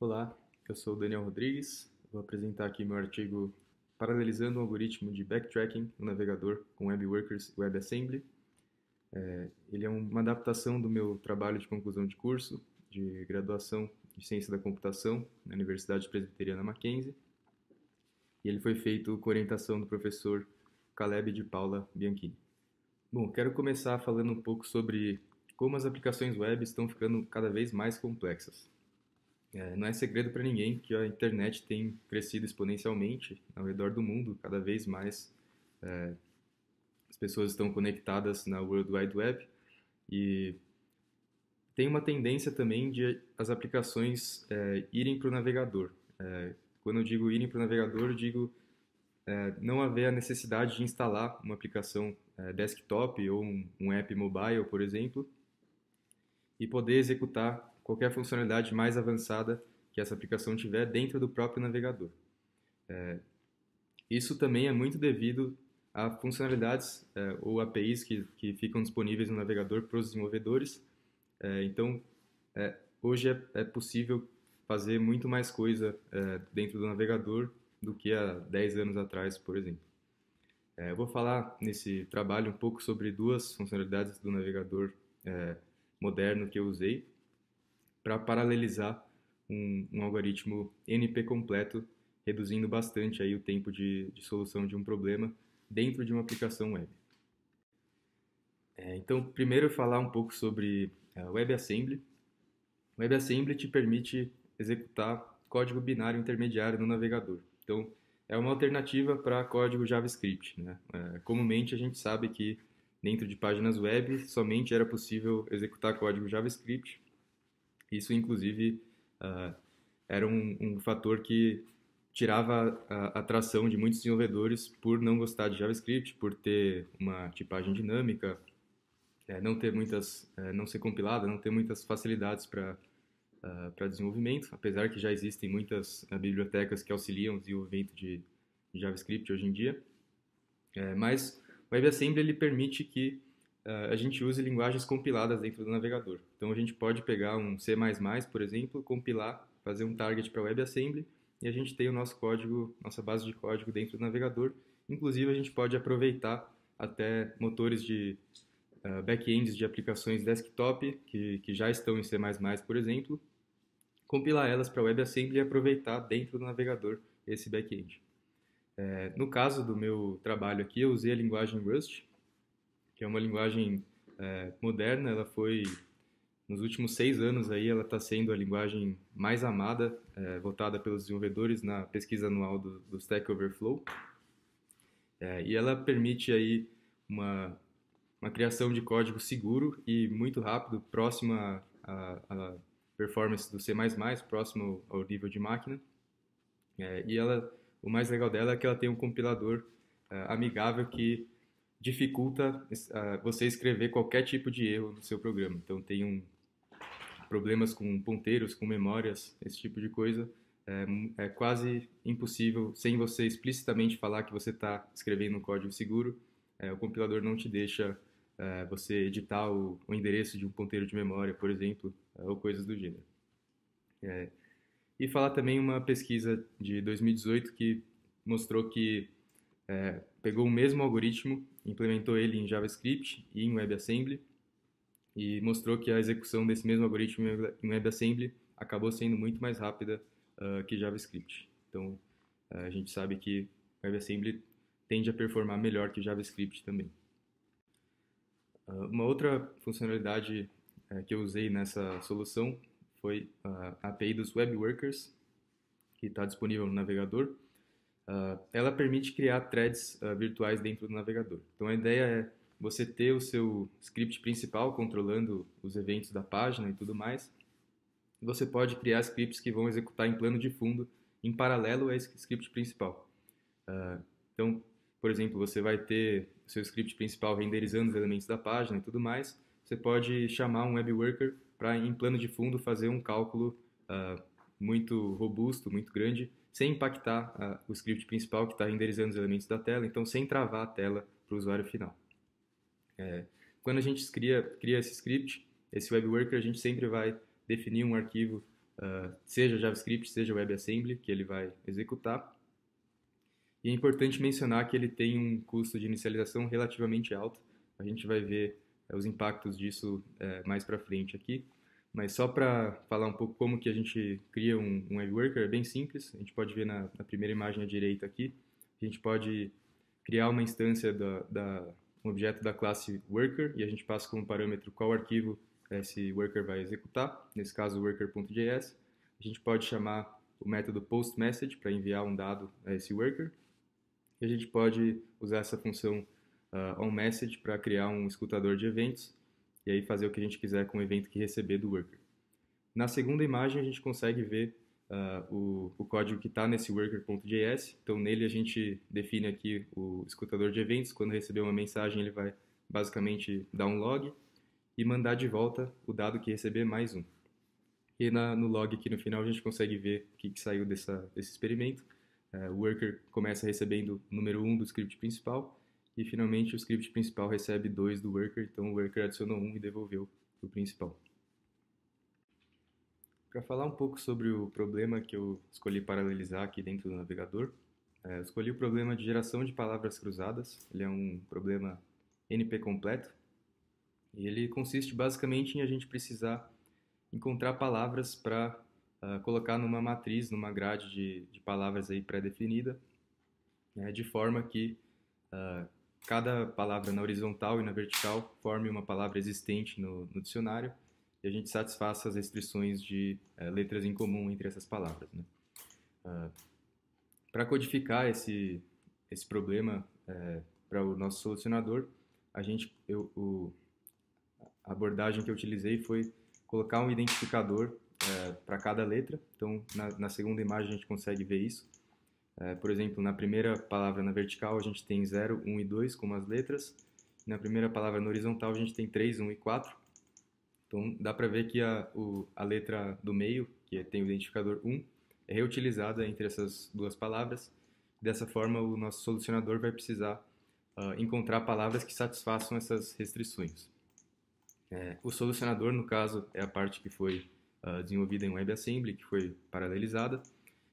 Olá, eu sou o Daniel Rodrigues. Vou apresentar aqui meu artigo Paralelizando o algoritmo de backtracking no navegador com WebWorkers e WebAssembly. É, ele é uma adaptação do meu trabalho de conclusão de curso de graduação de Ciência da Computação na Universidade Presbiteriana Mackenzie. E ele foi feito com orientação do professor Caleb de Paula Bianchini. Bom, quero começar falando um pouco sobre como as aplicações web estão ficando cada vez mais complexas. É, não é segredo para ninguém que a internet tem crescido exponencialmente ao redor do mundo, cada vez mais é, as pessoas estão conectadas na World Wide Web e tem uma tendência também de as aplicações é, irem para o navegador. É, quando eu digo irem para o navegador, eu digo é, não haver a necessidade de instalar uma aplicação é, desktop ou um, um app mobile, por exemplo, e poder executar qualquer funcionalidade mais avançada que essa aplicação tiver dentro do próprio navegador. É, isso também é muito devido a funcionalidades é, ou APIs que, que ficam disponíveis no navegador para os desenvolvedores. É, então, é, hoje é, é, possível fazer muito mais coisa é, dentro do navegador do que há 10 anos atrás, por exemplo. eu vou falar nesse trabalho um pouco sobre duas funcionalidades do navegador moderno que eu usei, para paralelizar um, um, algoritmo NP completo, reduzindo bastante aí o tempo de, de solução de um problema dentro de uma aplicação web. É, então, primeiro falar um pouco sobre é, WebAssembly. WebAssembly te permite executar código binário intermediário no navegador. Então, é uma alternativa para código JavaScript. Né? É, comumente a gente sabe que dentro de páginas web somente era possível executar código JavaScript isso, inclusive, uh, era um, um, fator que tirava a atração de muitos desenvolvedores por não gostar de JavaScript, por ter uma tipagem dinâmica, é, não ter muitas, é, não ser compilada, não ter muitas facilidades para uh, ah, para desenvolvimento, apesar que já existem muitas uh, bibliotecas que auxiliam o desenvolvimento de, de JavaScript hoje em dia. É, mas o WebAssembly ele permite que eh, a gente usa linguagens compiladas dentro do navegador. Então a gente pode pegar um C++, por exemplo, compilar, fazer um target para WebAssembly e a gente tem o nosso código, nossa base de código dentro do navegador. Inclusive a gente pode aproveitar até motores de uh, backends de aplicações desktop que, que já estão em C++, por exemplo, compilar elas para WebAssembly e aproveitar dentro do navegador esse backend. É, no caso do meu trabalho aqui, eu usei a linguagem Rust, que é uma linguagem é, moderna, ela foi nos últimos seis anos aí ela está sendo a linguagem mais amada, é, votada pelos desenvolvedores na pesquisa anual do, do Stack Overflow, é, e ela permite aí uma uma criação de código seguro e muito rápido, próximo à, à performance do C++, próximo ao nível de máquina. É, e ela, o mais legal dela é que ela tem um compilador é, amigável que dificulta uh, você escrever qualquer tipo de erro no seu programa. Então, tem um, problemas com ponteiros, com memórias, esse tipo de coisa. É, é quase impossível, sem você explicitamente falar que você está escrevendo um código seguro, é, o compilador não te deixa é, você editar o, o, endereço de um ponteiro de memória, por exemplo, é, ou coisas do gênero. É, e falar também uma pesquisa de 2018 que mostrou que é, pegou o mesmo algoritmo, implementou ele em JavaScript e em WebAssembly e mostrou que a execução desse mesmo algoritmo em WebAssembly acabou sendo muito mais rápida uh, que JavaScript. Então, uh, a gente sabe que WebAssembly tende a performar melhor que JavaScript também. Uh, uma outra funcionalidade é, que eu usei nessa solução foi a API dos Web Workers, que está disponível no navegador. Ah, ela permite criar threads uh, virtuais dentro do navegador. Então a ideia é você ter o seu script principal controlando os eventos da página e tudo mais. Você pode criar scripts que vão executar em plano de fundo em paralelo a esse script principal. Uh, então, por exemplo, você vai ter o seu script principal renderizando os elementos da página e tudo mais. Você pode chamar um web worker para, em plano de fundo, fazer um cálculo muito robusto, muito grande, sem impactar o script principal que está renderizando os elementos da tela, então sem travar a tela para o usuário final. É, quando a gente cria, cria esse script, esse web worker, a gente sempre vai definir um arquivo, uh, seja JavaScript, seja WebAssembly, que ele vai executar. E é importante mencionar que ele tem um custo de inicialização relativamente alto. A gente vai ver uh, os impactos disso uh, mais para frente aqui. Mas só para falar um pouco como que a gente cria um, um web worker, é bem simples. A gente pode ver na, na, primeira imagem à direita aqui, a gente pode criar uma instância da, da um objeto da classe worker e a gente passa como parâmetro qual arquivo esse worker vai executar, nesse caso worker.js. A gente pode chamar o método postMessage para enviar um dado a esse worker. E a gente pode usar essa função uh, onMessage para criar um escutador de eventos e aí fazer o que a gente quiser com o evento que receber do worker. Na segunda imagem, a gente consegue ver uh, o, o, código que está nesse worker.js. Então, nele a gente define aqui o escutador de eventos. Quando receber uma mensagem, ele vai basicamente dar um log e mandar de volta o dado que receber mais um. E na, no log aqui no final, a gente consegue ver o que, que saiu dessa, desse experimento. Uh, o worker começa recebendo o número 1 um do script principal e finalmente o script principal recebe 2 do worker, então o worker adicionou 1 um e devolveu o principal. Para falar um pouco sobre o problema que eu escolhi paralelizar aqui dentro do navegador, é, eu escolhi o problema de geração de palavras cruzadas. Ele é um problema NP completo e ele consiste basicamente em a gente precisar encontrar palavras para uh, ah, colocar numa matriz, numa grade de, de palavras aí pré-definida, né, de forma que uh, cada palavra na horizontal e na vertical forme uma palavra existente no, no dicionário e a gente satisfaça as restrições de é, letras em comum entre essas palavras. Né? Uh, ah, para codificar esse, esse problema é, eh, para o nosso solucionador, a gente, eu, o, a abordagem que eu utilizei foi colocar um identificador é, eh, para cada letra. Então, na, na segunda imagem a gente consegue ver isso. É, por exemplo, na primeira palavra na vertical a gente tem 0, 1 e 2 como as letras. Na primeira palavra na horizontal a gente tem 3, 1 e 4. Então dá para ver que a, o, a letra do meio, que é, tem o identificador 1, é reutilizada entre essas duas palavras. Dessa forma o nosso solucionador vai precisar uh, encontrar palavras que satisfaçam essas restrições. É, o solucionador, no caso, é a parte que foi uh, desenvolvida em WebAssembly, que foi paralelizada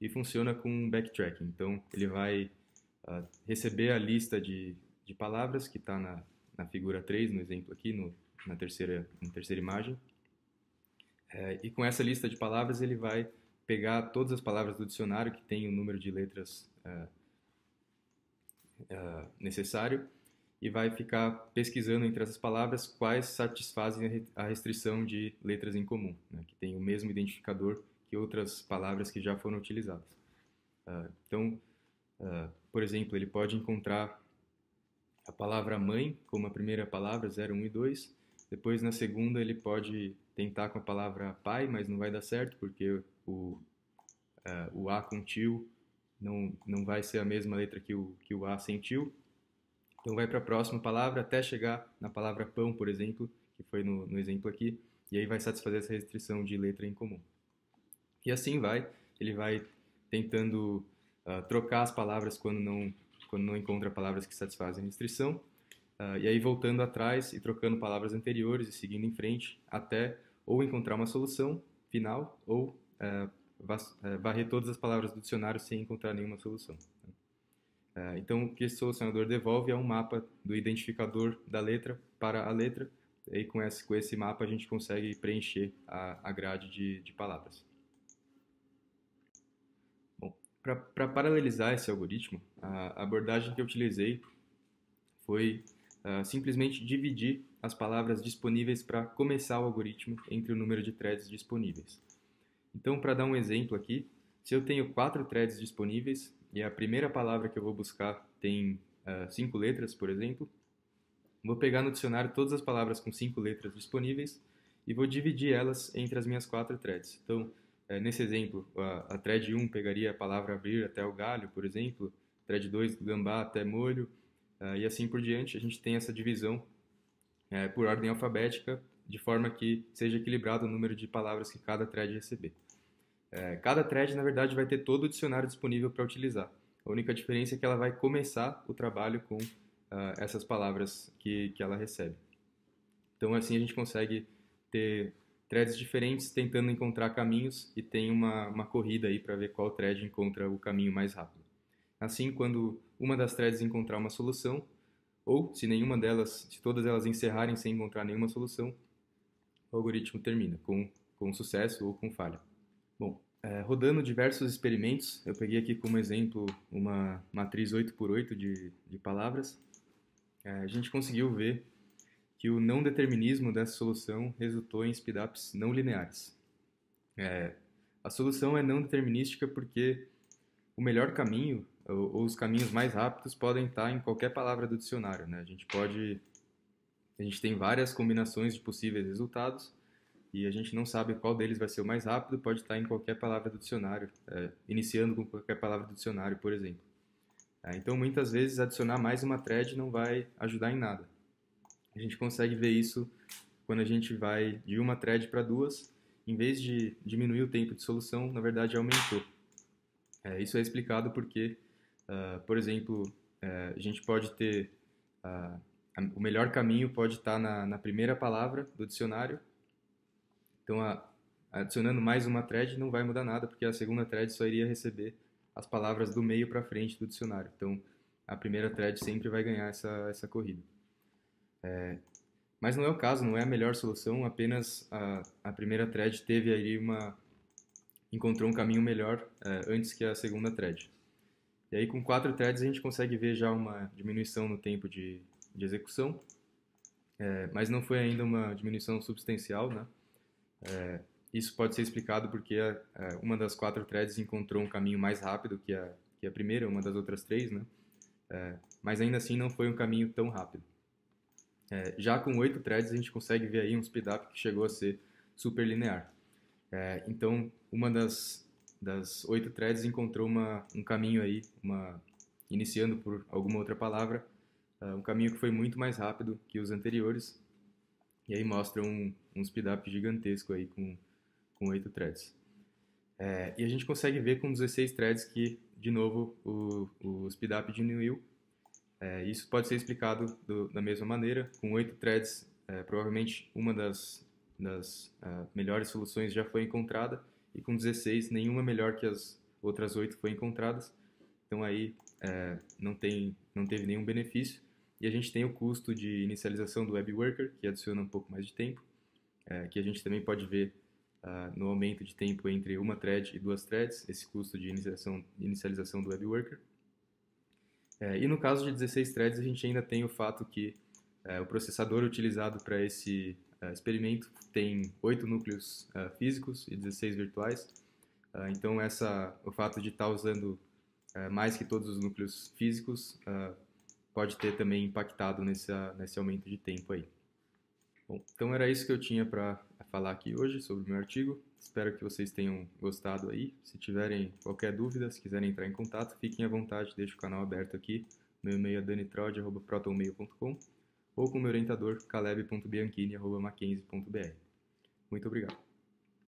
e funciona com backtracking. Então, ele vai uh, receber a lista de, de palavras que está na, na figura 3, no exemplo aqui, no, na, terceira, na terceira imagem. É, e com essa lista de palavras, ele vai pegar todas as palavras do dicionário que tem o número de letras uh, uh, necessário e vai ficar pesquisando entre essas palavras quais satisfazem a restrição de letras em comum, né, que tem o mesmo identificador que outras palavras que já foram utilizadas. Uh, então, uh, por exemplo, ele pode encontrar a palavra mãe como a primeira palavra, 0, 1 e 2. Depois, na segunda, ele pode tentar com a palavra pai, mas não vai dar certo, porque o, uh, o A com tio não, não vai ser a mesma letra que o, que o A sem tio. Então, vai para a próxima palavra até chegar na palavra pão, por exemplo, que foi no, no exemplo aqui, e aí vai satisfazer essa restrição de letra em comum. E assim vai, ele vai tentando uh, trocar as palavras quando não, quando não encontra palavras que satisfazem a restrição, uh, e aí voltando atrás e trocando palavras anteriores e seguindo em frente até ou encontrar uma solução final ou uh, varrer todas as palavras do dicionário sem encontrar nenhuma solução. Então, o que esse solucionador devolve é um mapa do identificador da letra para a letra, e com esse, com esse mapa a gente consegue preencher a, a grade de, de palavras. Para paralelizar esse algoritmo, a abordagem que eu utilizei foi uh, simplesmente dividir as palavras disponíveis para começar o algoritmo entre o número de threads disponíveis. Então, para dar um exemplo aqui, se eu tenho quatro threads disponíveis e a primeira palavra que eu vou buscar tem uh, cinco letras, por exemplo, vou pegar no dicionário todas as palavras com cinco letras disponíveis e vou dividir elas entre as minhas quatro threads. Então, é, nesse exemplo, a, a thread 1 pegaria a palavra abrir até o galho, por exemplo, thread 2 gambá até molho, é, e assim por diante. A gente tem essa divisão é, por ordem alfabética, de forma que seja equilibrado o número de palavras que cada thread receber. É, cada thread, na verdade, vai ter todo o dicionário disponível para utilizar. A única diferença é que ela vai começar o trabalho com essas palavras que, que ela recebe. Então, assim, a gente consegue ter threads diferentes tentando encontrar caminhos e tem uma, uma corrida aí para ver qual thread encontra o caminho mais rápido. Assim, quando uma das threads encontrar uma solução, ou se nenhuma delas, se todas elas encerrarem sem encontrar nenhuma solução, o algoritmo termina com, com sucesso ou com falha. Bom, é, rodando diversos experimentos, eu peguei aqui como exemplo uma matriz 8x8 de, de palavras, é, a gente conseguiu ver que o não determinismo dessa solução resultou em speedups não lineares. É, a solução é não determinística porque o melhor caminho, ou, ou, os caminhos mais rápidos, podem estar em qualquer palavra do dicionário. Né? A gente pode. A gente tem várias combinações de possíveis resultados e a gente não sabe qual deles vai ser o mais rápido, pode estar em qualquer palavra do dicionário, é, iniciando com qualquer palavra do dicionário, por exemplo. É, então, muitas vezes, adicionar mais uma thread não vai ajudar em nada. A gente consegue ver isso quando a gente vai de uma thread para duas, em vez de diminuir o tempo de solução, na verdade aumentou. É, isso é explicado porque, uh, por exemplo, é, a gente pode ter uh, o melhor caminho pode estar na, na, primeira palavra do dicionário. Então, a, adicionando mais uma thread não vai mudar nada, porque a segunda thread só iria receber as palavras do meio para frente do dicionário. Então, a primeira thread sempre vai ganhar essa, essa corrida. É, mas não é o caso, não é a melhor solução, apenas a, a primeira thread teve aí uma. encontrou um caminho melhor é, antes que a segunda thread. E aí com quatro threads a gente consegue ver já uma diminuição no tempo de, de execução, é, mas não foi ainda uma diminuição substancial, né? É, isso pode ser explicado porque a, a, uma das quatro threads encontrou um caminho mais rápido que a, que a primeira, uma das outras três, né? É, mas ainda assim não foi um caminho tão rápido. É, já com oito threads, a gente consegue ver aí um speedup que chegou a ser super linear. É, então, uma das, das oito threads encontrou uma, um caminho aí, uma, iniciando por alguma outra palavra, é, um caminho que foi muito mais rápido que os anteriores, e aí mostra um, um speedup gigantesco aí com, com oito threads. É, e a gente consegue ver com 16 threads que, de novo, o, o speedup diminuiu, é, isso pode ser explicado do, da mesma maneira, com oito threads, é, provavelmente uma das, das uh, melhores soluções já foi encontrada, e com 16, nenhuma melhor que as outras oito foi encontradas, então aí é, não, tem, não teve nenhum benefício. E a gente tem o custo de inicialização do Web Worker, que adiciona um pouco mais de tempo, é, que a gente também pode ver uh, no aumento de tempo entre uma thread e duas threads, esse custo de inicialização, inicialização do Web Worker. É, e no caso de 16 threads, a gente ainda tem o fato que é, o processador utilizado para esse é, experimento tem 8 núcleos é, físicos e 16 virtuais. É, então, essa, o fato de estar tá usando mais que todos os núcleos físicos pode ter também impactado nesse aumento de tempo aí. Bom, então era isso que eu tinha para falar aqui hoje sobre o meu artigo. Espero que vocês tenham gostado aí. Se tiverem qualquer dúvida, se quiserem entrar em contato, fiquem à vontade, deixo o canal aberto aqui. Meu e-mail é danitrod.protonmail.com ou com meu orientador, caleb.bianchini.mackenzie.br. Muito obrigado.